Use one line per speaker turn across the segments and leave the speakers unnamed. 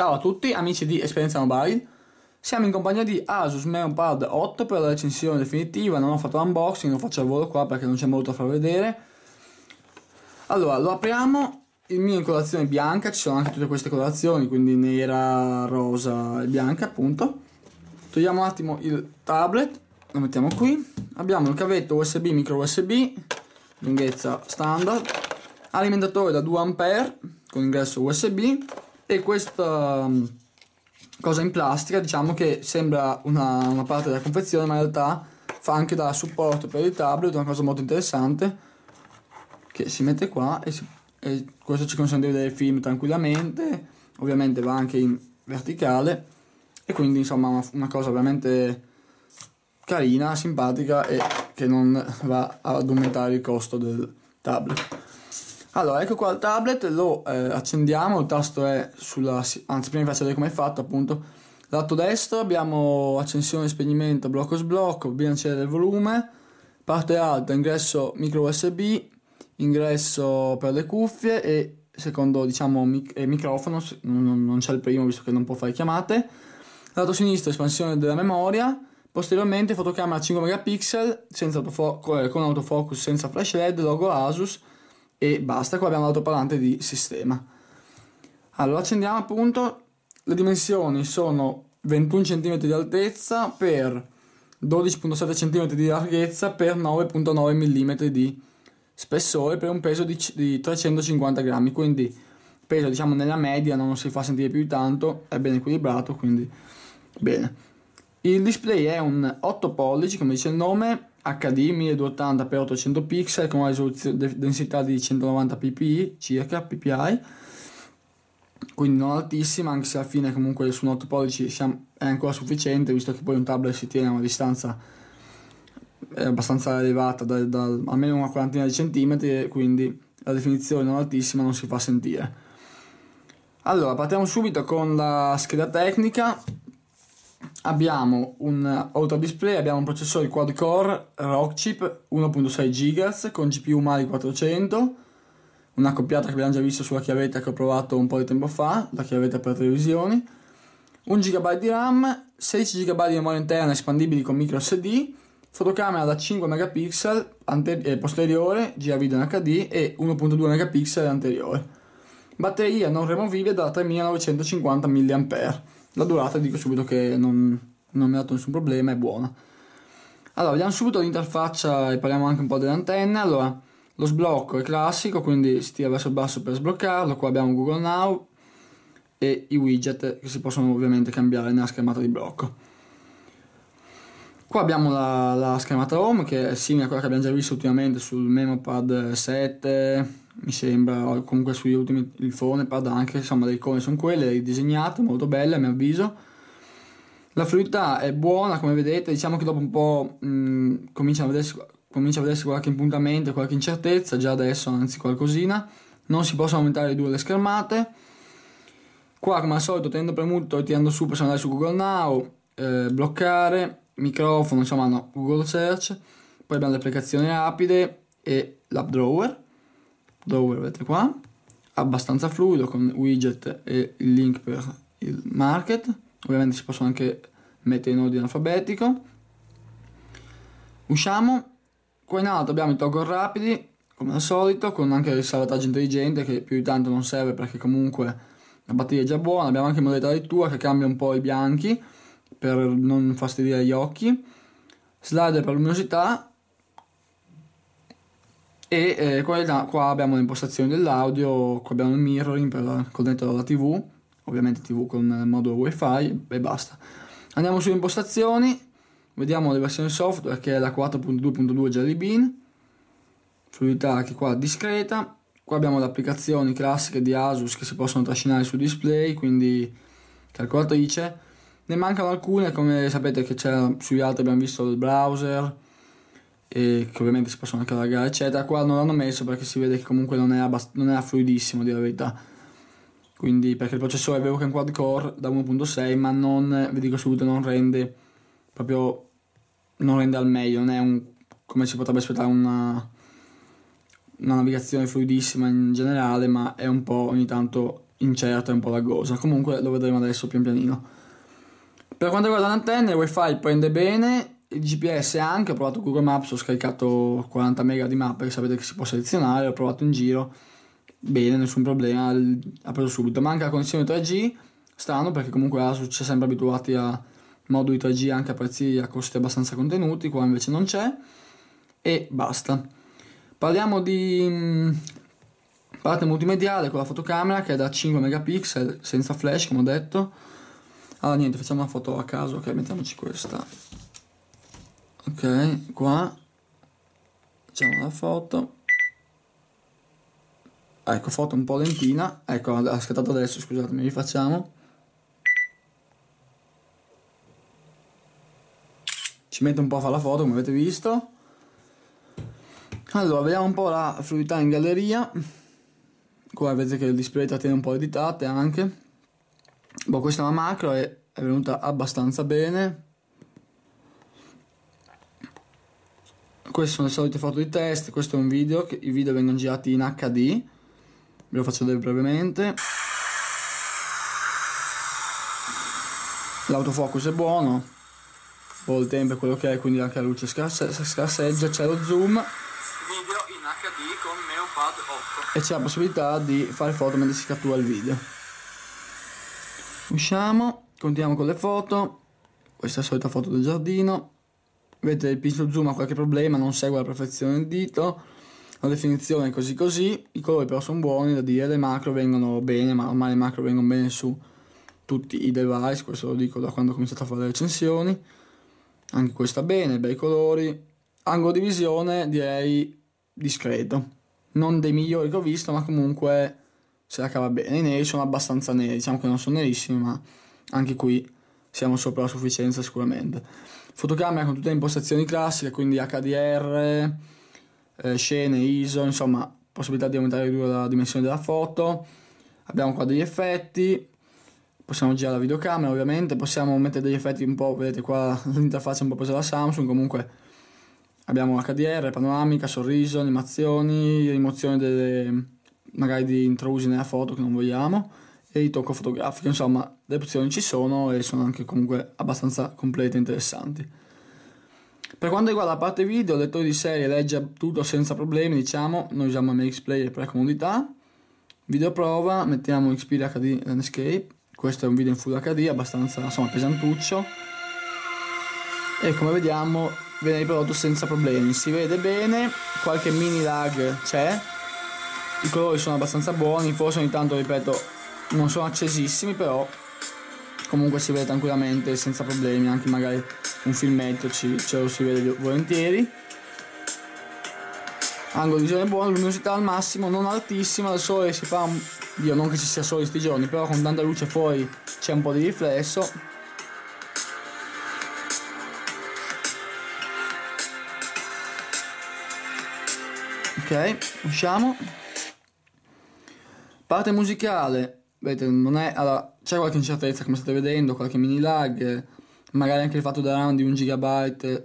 Ciao a tutti amici di Esperienza Mobile, siamo in compagnia di Asus Meopad 8 per la recensione definitiva, non ho fatto unboxing, lo faccio a volo qua perché non c'è molto da far vedere. Allora, lo apriamo, il mio in colorazione bianca, ci sono anche tutte queste colorazioni, quindi nera, rosa e bianca appunto. Togliamo un attimo il tablet, lo mettiamo qui, abbiamo il cavetto USB, micro USB, lunghezza standard, alimentatore da 2A con ingresso USB, e questa um, cosa in plastica diciamo che sembra una, una parte della confezione ma in realtà fa anche da supporto per il tablet una cosa molto interessante che si mette qua e, si, e questo ci consente di vedere il film tranquillamente ovviamente va anche in verticale e quindi insomma una, una cosa veramente carina, simpatica e che non va ad aumentare il costo del tablet allora, ecco qua il tablet, lo eh, accendiamo, il tasto è sulla... anzi prima vi faccio vedere come è fatto appunto. Lato destro abbiamo accensione, spegnimento, blocco sblocco, bilanciere del volume, parte alta, ingresso micro USB, ingresso per le cuffie e secondo diciamo mic- microfono, non, non c'è il primo visto che non può fare chiamate. Lato sinistro espansione della memoria, posteriormente fotocamera 5 megapixel senza autofo- eh, con autofocus, senza flash LED, logo Asus e basta, qua abbiamo l'autoparlante di sistema. Allora accendiamo appunto, le dimensioni sono 21 cm di altezza per 12.7 cm di larghezza per 9.9 mm di spessore per un peso di, di 350 grammi, quindi peso diciamo nella media non si fa sentire più di tanto, è ben equilibrato, quindi bene. Il display è un 8 pollici, come dice il nome, HD 1280x800 pixel con una densità di 190 ppi circa ppi quindi non altissima anche se alla fine comunque su un 8 pollici è ancora sufficiente visto che poi un tablet si tiene a una distanza eh, abbastanza elevata da, da almeno una quarantina di centimetri quindi la definizione non altissima non si fa sentire allora partiamo subito con la scheda tecnica abbiamo un display, abbiamo un processore quad core Rock Chip 1.6 GHz con GPU Mali 400 una coppiata che abbiamo già visto sulla chiavetta che ho provato un po' di tempo fa, la chiavetta per televisioni 1 GB di RAM, 16 GB di memoria interna espandibili con micro SD fotocamera da 5 megapixel anteri- eh, posteriore, gira video in HD e 1.2 megapixel anteriore batteria non removibile da 3950 mAh la durata dico subito che non, non mi ha dato nessun problema, è buona. Allora, vediamo subito l'interfaccia e parliamo anche un po' delle antenne. Allora, lo sblocco è classico, quindi si tira verso il basso per sbloccarlo. Qua abbiamo Google Now e i widget che si possono ovviamente cambiare nella schermata di blocco. Qua abbiamo la, la schermata home che è simile a quella che abbiamo già visto ultimamente sul Memopad 7, mi sembra, o comunque sugli ultimi, il phone, pad anche, insomma le icone sono quelle, disegnate molto belle a mio avviso. La fluidità è buona come vedete, diciamo che dopo un po' mm, comincia, a vedersi, comincia a vedersi qualche impuntamento, qualche incertezza, già adesso anzi qualcosina. Non si possono aumentare di due le schermate. Qua come al solito tenendo premuto e tirando su possiamo andare su Google Now, eh, bloccare, microfono, insomma no, Google Search. Poi abbiamo le applicazioni rapide e l'app drawer drawer vedete qua abbastanza fluido con widget e il link per il market ovviamente si possono anche mettere in ordine alfabetico usciamo qua in alto abbiamo i toggle rapidi come al solito con anche il salvataggio intelligente che più di tanto non serve perché comunque la batteria è già buona abbiamo anche modalità di lettura che cambia un po' i bianchi per non fastidire gli occhi slider per luminosità e eh, qua, da, qua, abbiamo l'impostazione dell'audio, qua abbiamo il mirroring per connetto alla tv, ovviamente tv con il modo wifi e basta. Andiamo sulle impostazioni, vediamo le versioni software che è la 4.2.2 Jelly Bean, fluidità che qua discreta, qua abbiamo le applicazioni classiche di Asus che si possono trascinare su display, quindi calcolatrice, ne mancano alcune come sapete che c'era sugli altri abbiamo visto il browser, e che ovviamente si possono anche allargare eccetera qua non l'hanno messo perché si vede che comunque non era, abbast- non era fluidissimo di la verità quindi perché il processore è vero che è un quad core da 1.6 ma non vi dico subito non rende proprio non rende al meglio non è un, come si potrebbe aspettare una, una navigazione fluidissima in generale ma è un po' ogni tanto incerta e un po' laggosa comunque lo vedremo adesso pian pianino per quanto riguarda l'antenna il wifi prende bene il GPS anche, ho provato Google Maps, ho scaricato 40 mega di mappe che sapete che si può selezionare, ho provato in giro, bene, nessun problema, ha preso subito. Manca la connessione 3G, strano perché comunque la ci siamo sempre abituati a moduli 3G anche a prezzi a costi abbastanza contenuti, qua invece non c'è e basta. Parliamo di mm, parte multimediale con la fotocamera che è da 5 megapixel senza flash come ho detto. Allora niente, facciamo una foto a caso, ok, mettiamoci questa ok qua facciamo la foto ecco foto un po' lentina ecco ha scattato adesso scusatemi rifacciamo ci mette un po' a fare la foto come avete visto allora vediamo un po' la fluidità in galleria qua vedete che il display tiene un po' editate anche boh questa è una macro e è venuta abbastanza bene queste sono le solite foto di test, questo è un video, che i video vengono girati in HD, ve lo faccio vedere brevemente. L'autofocus è buono, o il tempo è quello che è, quindi anche la luce scarse scarseggia, c'è lo zoom. Video in HD con Neopad 8. E c'è la possibilità di fare foto mentre si cattura il video. Usciamo, continuiamo con le foto, questa è la solita foto del giardino. Vedete il pixel zoom ha qualche problema, non segue alla perfezione il dito, la definizione è così così, i colori però sono buoni da dire, le macro vengono bene, ma ormai le macro vengono bene su tutti i device, questo lo dico da quando ho cominciato a fare le recensioni, anche questa bene, bei colori, angolo di visione direi discreto, non dei migliori che ho visto, ma comunque se la cava bene, i neri sono abbastanza neri, diciamo che non sono nerissimi, ma anche qui siamo sopra la sufficienza sicuramente. Fotocamera con tutte le impostazioni classiche, quindi HDR, eh, scene, ISO, insomma, possibilità di aumentare la dimensione della foto. Abbiamo qua degli effetti, possiamo girare la videocamera ovviamente, possiamo mettere degli effetti un po', vedete qua l'interfaccia è un po' presa da Samsung, comunque abbiamo HDR, panoramica, sorriso, animazioni, rimozione delle, magari di intrusi nella foto che non vogliamo e ritocco fotografico. Insomma, le opzioni ci sono e sono anche comunque abbastanza complete e interessanti. Per quanto riguarda la parte video, il lettore di serie legge tutto senza problemi, diciamo, noi usiamo MX Player per comodità. Video prova, mettiamo XP HD Landscape, questo è un video in Full HD, abbastanza insomma, pesantuccio. E come vediamo viene riprodotto senza problemi, si vede bene, qualche mini lag c'è, i colori sono abbastanza buoni, forse ogni tanto ripeto non sono accesissimi però comunque si vede tranquillamente senza problemi anche magari un filmetto ci, ce lo si vede volentieri angolo di visione buono luminosità al massimo non altissima il sole si fa Dio non che ci sia sole questi giorni però con tanta luce fuori c'è un po' di riflesso ok usciamo parte musicale Vedete, non è. Allora, c'è qualche incertezza, come state vedendo, qualche mini lag. Magari anche il fatto della RAM di 1 GB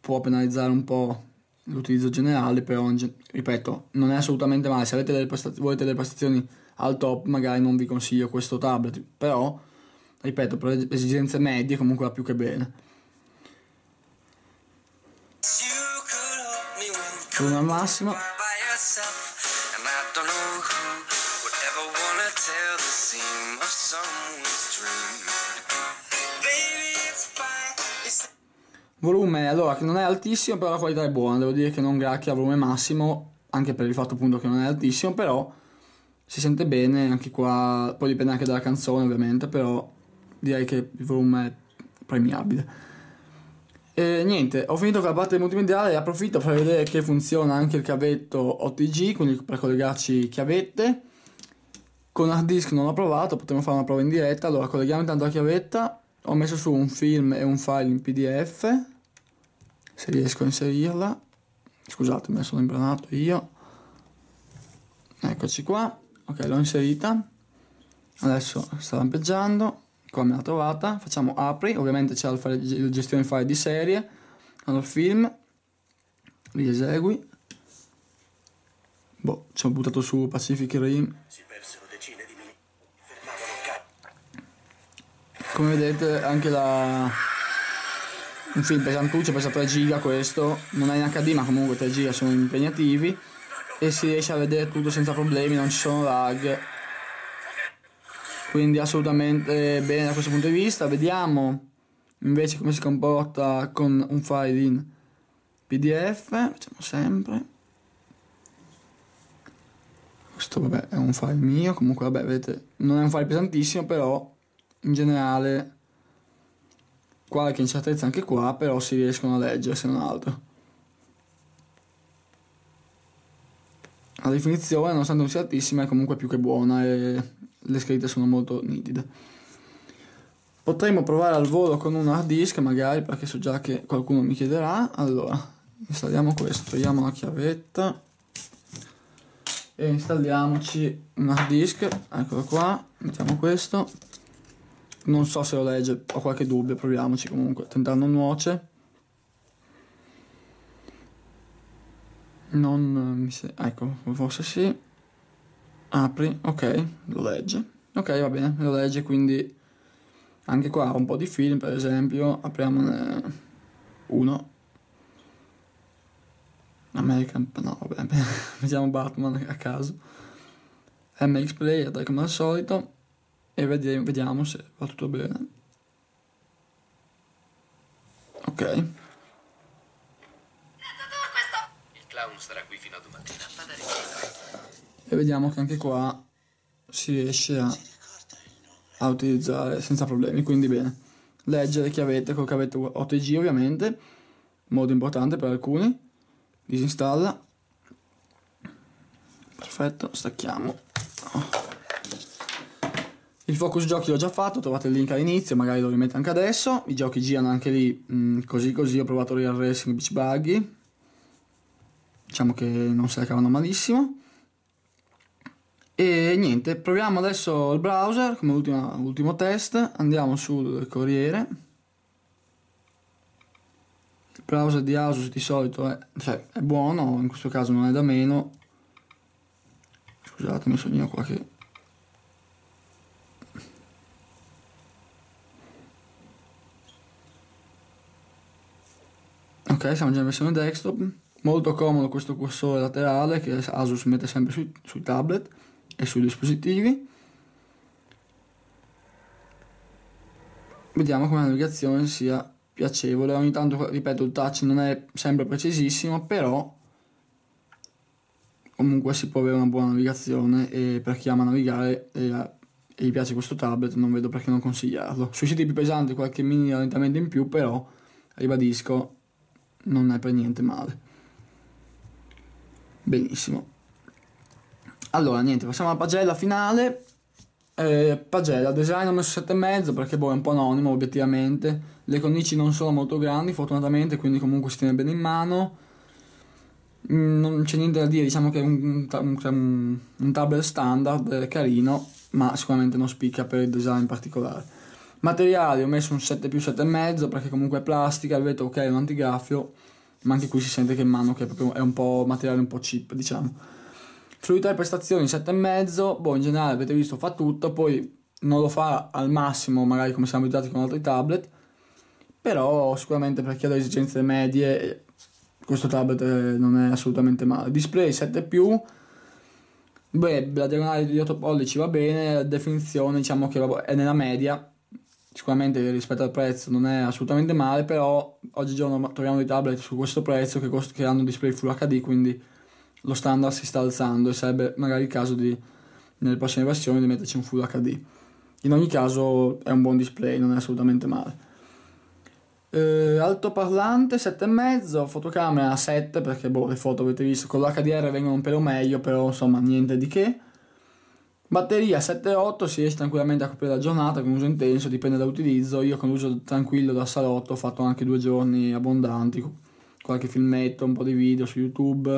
può penalizzare un po' l'utilizzo generale, però ripeto, non è assolutamente male. Se delle volete delle prestazioni al top, magari non vi consiglio questo tablet, però ripeto, per le esigenze medie comunque va più che bene. Luna massima. Volume allora che non è altissimo, però la qualità è buona, devo dire che non gracchia a volume massimo, anche per il fatto appunto che non è altissimo, però si sente bene anche qua, poi dipende anche dalla canzone ovviamente, però direi che il volume è premiabile. E niente, ho finito con la parte multimediale e approfitto per vedere che funziona anche il chiavetto OTG, quindi per collegarci chiavette. Con hard disk non l'ho provato, potremmo fare una prova in diretta, allora colleghiamo intanto la chiavetta, ho messo su un film e un file in PDF se riesco a inserirla scusate me sono imbranato io eccoci qua ok l'ho inserita adesso sta lampeggiando qua me l'ha trovata facciamo apri ovviamente c'è la gestione file di serie allora film riesegui boh ci ho buttato su Pacific Rim come vedete anche la un film pesantuccio, pesa 3 giga questo, non è in HD ma comunque 3 giga sono impegnativi e si riesce a vedere tutto senza problemi, non ci sono lag. Quindi assolutamente bene da questo punto di vista. Vediamo invece come si comporta con un file in PDF, facciamo sempre. Questo vabbè è un file mio, comunque vabbè vedete, non è un file pesantissimo però in generale Qualche incertezza anche qua, però si riescono a leggere se non altro. La definizione, nonostante non sia altissima, è comunque più che buona e le scritte sono molto nitide. Potremmo provare al volo con un hard disk magari perché so già che qualcuno mi chiederà. Allora, installiamo questo, togliamo la chiavetta e installiamoci un hard disk, eccolo qua, mettiamo questo. Non so se lo legge, ho qualche dubbio, proviamoci comunque. Tentare non nuoce. Non mi se... Ecco, forse sì. Apri, ok, lo legge. Ok, va bene, lo legge, quindi anche qua un po' di film, per esempio, apriamone uno. American... no, vabbè, vediamo Batman a caso. MX Player, dai come al solito e vediamo se va tutto bene. Ok. Eh, il clown sarà qui fino a domattina. E vediamo che anche qua si riesce a, a utilizzare senza problemi, quindi bene. Leggere chiavette col 8G ovviamente, modo importante per alcuni. Disinstalla. Perfetto, stacchiamo. Oh. Il focus giochi l'ho già fatto, trovate il link all'inizio, magari lo rimetto anche adesso. I giochi girano anche lì mh, mm, così così, ho provato Real Racing Beach Buggy. Diciamo che non se la cavano malissimo. E niente, proviamo adesso il browser come ultima, ultimo test. Andiamo sul Corriere. Il browser di Asus di solito è, cioè, è buono, in questo caso non è da meno. Scusatemi, mi sognino qua che ok siamo già in versione desktop molto comodo questo cursore laterale che Asus mette sempre sui, sui tablet e sui dispositivi vediamo come la navigazione sia piacevole ogni tanto ripeto il touch non è sempre precisissimo però comunque si può avere una buona navigazione e per chi ama navigare e, e gli piace questo tablet non vedo perché non consigliarlo sui siti più pesanti qualche mini rallentamento in più però ribadisco non è per niente male. Benissimo. Allora, niente, passiamo alla pagella finale. Eh, pagella, design ho messo 7,5 perché boh, è un po' anonimo obiettivamente. Le cornici non sono molto grandi, fortunatamente, quindi comunque si tiene bene in mano. Mm, non c'è niente da dire, diciamo che è un, un, cioè, un, un tablet standard, carino, ma sicuramente non spicca per il design particolare. Materiali ho messo un 7 più 7,5 perché comunque è plastica, ripeto ok è un antigraffio, ma anche qui si sente che in mano che è, è un po' materiale un po' cheap diciamo. Fluidità e prestazioni 7,5, boh in generale avete visto fa tutto, poi non lo fa al massimo magari come siamo abituati con altri tablet, però sicuramente per chi ha le esigenze medie questo tablet eh, non è assolutamente male. Display 7 più, beh la diagonale di 8 pollici va bene, la definizione diciamo che è nella media sicuramente rispetto al prezzo non è assolutamente male, però oggigiorno troviamo dei tablet su questo prezzo che, cost- che hanno display Full HD, quindi lo standard si sta alzando e sarebbe magari il caso di, nelle prossime versioni di metterci un Full HD. In ogni caso è un buon display, non è assolutamente male. Eh, altoparlante 7,5, fotocamera 7 perché boh, le foto avete visto con l'HDR vengono un pelo meglio, però insomma niente di che. Batteria 7-8 si riesce tranquillamente a coprire la giornata con uso intenso, dipende dall'utilizzo. Io con uso tranquillo da salotto ho fatto anche due giorni abbondanti, qualche filmetto, un po' di video su YouTube,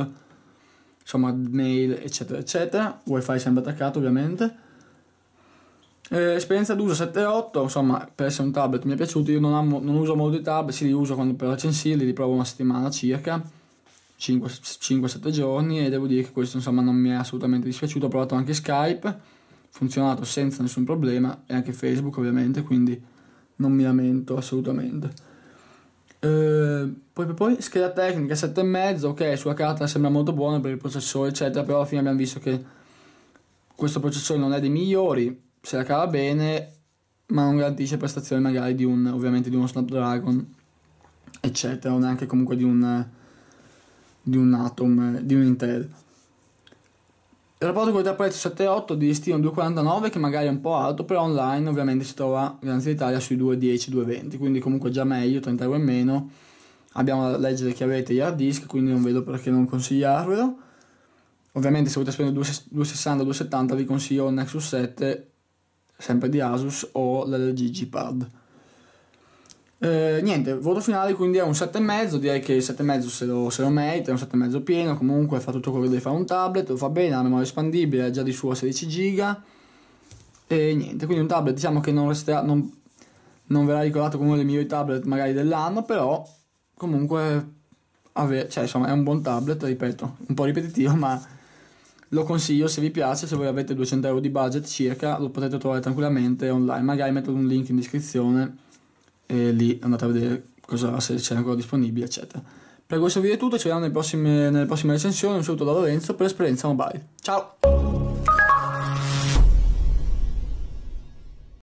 insomma mail, eccetera, eccetera. Wifi sempre attaccato ovviamente. Eh, esperienza d'uso 7-8, insomma, per essere un tablet mi è piaciuto, io non, amo, non uso molto i tablet, sì li uso quando per recensirli, li provo una settimana circa. 5-7 giorni e devo dire che questo insomma non mi è assolutamente dispiaciuto, ho provato anche Skype, funzionato senza nessun problema e anche Facebook ovviamente, quindi non mi lamento assolutamente. Eh, poi, poi scheda tecnica 7,5, ok, sulla carta sembra molto buona per il processore eccetera, però alla fine abbiamo visto che questo processore non è dei migliori, se la cava bene, ma non garantisce prestazioni magari di un, ovviamente di uno Snapdragon eccetera, o neanche comunque di un di un Atom, di un Intel. Il rapporto qualità-prezzo 7.8 di Steam 2.49 che magari è un po' alto, però online ovviamente si trova Granzia Italia sui 2.10, 2.20, quindi comunque già meglio, 30 euro in meno. Abbiamo la leggere che avete gli hard disk, quindi non vedo perché non consigliarvelo. Ovviamente se volete spendere 260, 270 vi consiglio il Nexus 7, sempre di Asus o l'LG G-Pad. Eh, niente, voto finale quindi è un 7,5, direi che il 7,5 se lo, se lo merita, è un 7,5 pieno, comunque fa tutto quello che deve fare un tablet, lo fa bene, ha memoria espandibile, è già di suo 16 giga e niente, quindi un tablet diciamo che non, resterà, non, non verrà ricordato come uno dei migliori tablet magari dell'anno, però comunque ave, cioè, insomma, è un buon tablet, ripeto, un po' ripetitivo, ma lo consiglio se vi piace, se voi avete 200 euro di budget circa, lo potete trovare tranquillamente online, magari metto un link in descrizione e lì andate a vedere cosa, se c'è ancora disponibile, eccetera. Per questo video è tutto, ci vediamo nelle prossime, nelle prossime recensioni, un saluto da Lorenzo per Esperienza Mobile. Ciao!